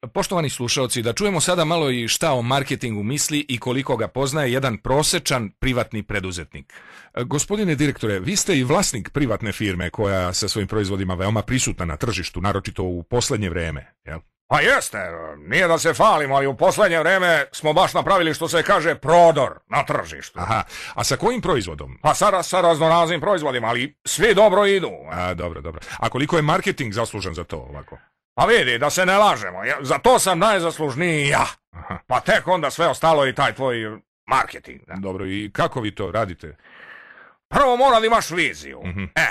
Poštovani slušaoci, da čujemo sada malo i šta o marketingu misli i koliko ga poznaje jedan prosečan privatni preduzetnik. E, gospodine direktore, vi ste i vlasnik privatne firme koja sa svojim proizvodima veoma prisutna na tržištu, naročito u posljednje vrijeme, jel? Pa jeste, nije da se falimo, ali u posljednje vreme smo baš napravili što se kaže prodor na tržištu. Aha, a sa kojim proizvodom? Pa sada sa raznoraznim proizvodima, ali svi dobro idu. A, dobro, dobro. A koliko je marketing zaslužen za to ovako? Pa vidi, da se ne lažemo, za to sam najzaslužniji ja. Pa tek onda sve ostalo i taj tvoj marketing. Dobro, i kako vi to radite? Prvo mora da imaš viziju. Mhm. E,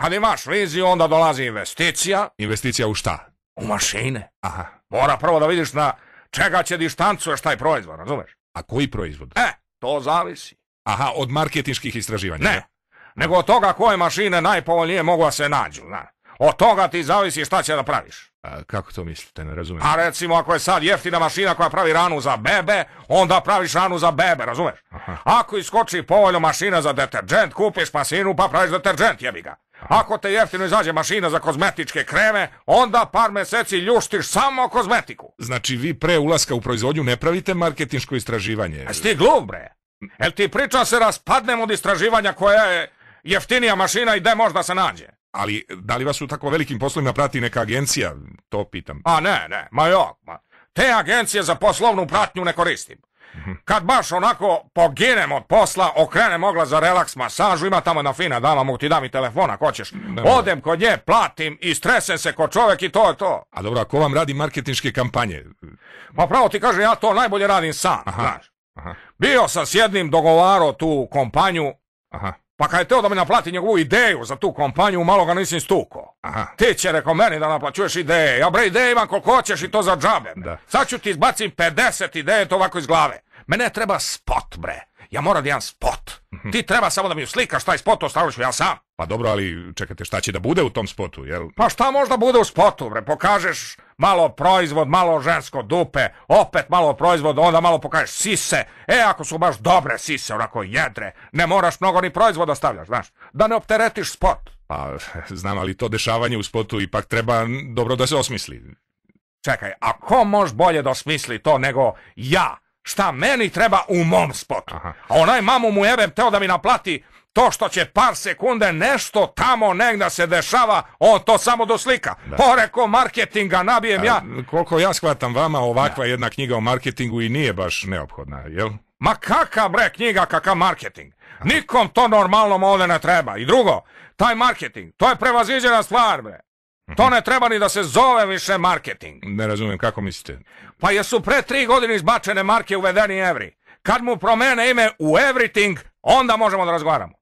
kad imaš viziju, onda dolazi investicija. Investicija u šta? U mašine. Aha. Mora prvo da vidiš na čega će dištancuješ taj proizvod, razumeš? A koji proizvod? E, to zavisi. Aha, od marketinških istraživanja. Ne, nego od toga koje mašine najpovoljnije mogu da se nađu, znaš. Od toga ti zavisi šta će da praviš. A kako to mislite, ne razumijem? A recimo ako je sad jeftina mašina koja pravi ranu za bebe, onda praviš ranu za bebe, razumeš? Ako iskoči povoljno mašina za deterđent, kupiš pasinu pa praviš deterđent, jebi ga. Ako te jeftino izađe mašina za kozmetičke kreme, onda par meseci ljuštiš samo kozmetiku. Znači vi pre ulaska u proizvodnju ne pravite marketinško istraživanje? A e, sti glup, bre. El ti priča se raspadnem od istraživanja koja je jeftinija mašina i možda se nađe. Ali, da li vas u tako velikim poslovima prati neka agencija? To pitam. A ne, ne, ma jo, ma. Te agencije za poslovnu pratnju ne koristim. Mhm. Kad baš onako poginem od posla, okrenem ogla za relaks masažu, ima tamo na fina dama, mogu ti dam i telefona, hoćeš. Odem kod nje, platim i stresem se ko čovek i to je to. A dobro, ako vam radi marketinške kampanje? ma pravo ti kaže ja to najbolje radim sam, Bio sam s jednim dogovarao tu kompanju, aha. Pa kad je teo da mi naplati njegovu ideju za tu kompaniju, malo ga nisi stuko. Aha. Ti će reko meni da naplaćuješ ideje. Ja bre ideje imam koliko hoćeš i to za džabe. Sad ću ti izbacim 50 ideje to ovako iz glave. Mene treba spot bre. Ja moram jedan spot. Mhm. Ti treba samo da mi slikaš taj spot, ostavljaš ja sam. Pa dobro, ali čekajte, šta će da bude u tom spotu, jel? Pa šta možda bude u spotu, bre, pokažeš malo proizvod, malo žensko dupe, opet malo proizvod, onda malo pokažeš sise. E, ako su baš dobre sise, onako jedre, ne moraš mnogo ni proizvoda stavljaš, znaš, da ne opteretiš spot. Pa, znam, ali to dešavanje u spotu ipak treba dobro da se osmisli. Čekaj, a ko može bolje da osmisli to nego ja? šta meni treba u mom spotu. A onaj mamu mu jebem teo da mi naplati to što će par sekunde nešto tamo negdje se dešava, on to samo doslika. slika. Poreko marketinga nabijem ja. Koliko ja shvatam vama, ovakva jedna knjiga o marketingu i nije baš neophodna, jel? Ma kakva bre knjiga, kakav marketing. Nikom to normalno ovdje ne treba. I drugo, taj marketing, to je prevaziđena stvar bre. Mhm. To ne treba ni da se zove više marketing. Ne razumijem, kako mislite? Pa jesu pre tri godine izbačene marke uvedeni evri. Kad mu promene ime u everything, onda možemo da razgovaramo.